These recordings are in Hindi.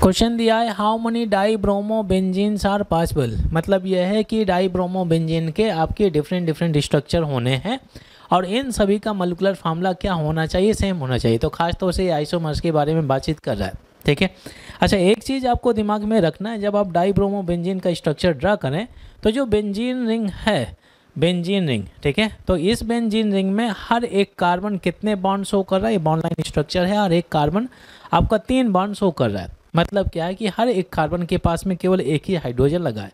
क्वेश्चन दिया है how many dibromo benzenes are possible मतलब यह है कि डाई ब्रोमो बेंजिन के आपके डिफरेंट डिफरेंट स्ट्रक्चर होने हैं और इन सभी का मलकुलर फार्मूला क्या होना चाहिए सेम होना चाहिए तो खासतौर से आइसोमर्स के बारे में बातचीत कर रहा है ठीक है अच्छा एक चीज़ आपको दिमाग में रखना है जब आप डाई ब्रोमो का स्ट्रक्चर ड्रा करें तो जो बेंजिन रिंग है बेंजिन रिंग ठीक है तो इस बेंजिन रिंग में हर एक कार्बन कितने बॉन्ड शो कर रहा है ये बॉन्ड लाइन स्ट्रक्चर है और एक कार्बन आपका तीन बॉन्ड शो कर रहा है मतलब क्या है कि हर एक कार्बन के पास में केवल एक ही हाइड्रोजन लगा है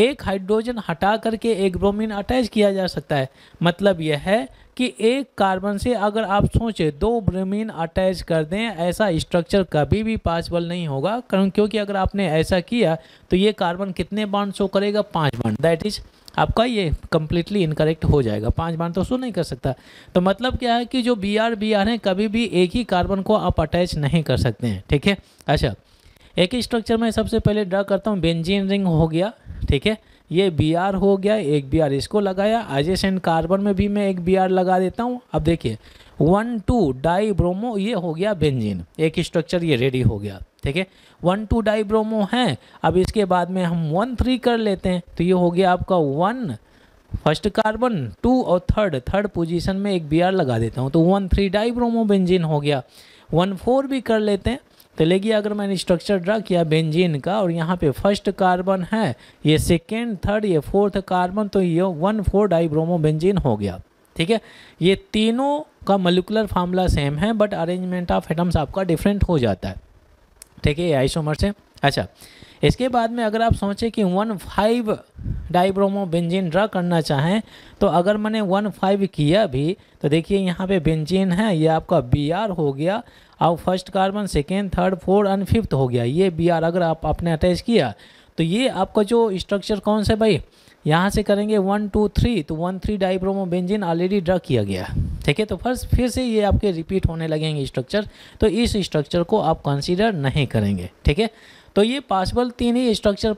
एक हाइड्रोजन हटा करके एक ब्रोमीन अटैच किया जा सकता है मतलब यह है कि एक कार्बन से अगर आप सोचें दो ब्रोमीन अटैच कर दें ऐसा स्ट्रक्चर कभी भी पॉसिबल नहीं होगा क्योंकि अगर आपने ऐसा किया तो ये कार्बन कितने बाउंड शो करेगा पाँच बाउंड दैट इज़ आपका ये कम्प्लीटली इनकरेक्ट हो जाएगा पाँच बार तो शो नहीं कर सकता तो मतलब क्या है कि जो बी आर बी आर है कभी भी एक ही कार्बन को आप अटैच नहीं कर सकते हैं ठीक है अच्छा एक ही स्ट्रक्चर में सबसे पहले ड्रा करता हूँ बेंजीन रिंग हो गया ठीक है ये बी आर हो गया एक बी आर इसको लगाया एंड कार्बन में भी मैं एक बी आर लगा देता हूँ अब देखिए वन टू डाई ब्रोमो ये हो गया बेंजीन एक स्ट्रक्चर ये रेडी हो गया ठीक है वन टू डाई ब्रोमो है अब इसके बाद में हम वन थ्री कर लेते हैं तो ये हो गया आपका वन फर्स्ट कार्बन टू और थर्ड थर्ड पोजीशन में एक बी आर लगा देता हूँ तो one three dibromo benzene हो गया वन फोर भी कर लेते हैं तो लेकिन अगर मैंने स्ट्रक्चर ड्रा किया बेंजीन का और यहाँ पे फर्स्ट कार्बन है ये सेकेंड थर्ड ये फोर्थ कार्बन तो ये वन फोर डाइब्रोमो बेंजीन हो गया ठीक है ये तीनों का मलिकुलर फार्मूला सेम है बट अरेंजमेंट ऑफ एटम्स आपका डिफरेंट हो जाता है ठीक है ये आइसोमर से अच्छा इसके बाद में अगर आप सोचें कि one five dibromo benzene draw करना चाहें तो अगर मैंने वन फाइव किया भी तो देखिए यहाँ पे बेंजीन है ये आपका बी आर हो गया और first carbon second third fourth and fifth हो गया ये बी आर अगर आप आपने अटैच किया तो ये आपका जो स्ट्रक्चर कौन सा भाई यहाँ से करेंगे वन टू थ्री तो one three dibromo benzene already draw किया गया ठीक है तो फर्स्ट फिर से ये आपके रिपीट होने लगेंगे स्ट्रक्चर तो इस स्ट्रक्चर को आप कंसीडर नहीं करेंगे ठीक है तो ये पॉसिबल तीन ही स्ट्रक्चर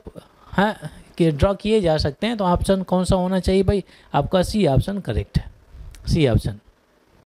हैं कि ड्रॉ किए जा सकते हैं तो ऑप्शन कौन सा होना चाहिए भाई आपका सी ऑप्शन करेक्ट है सी ऑप्शन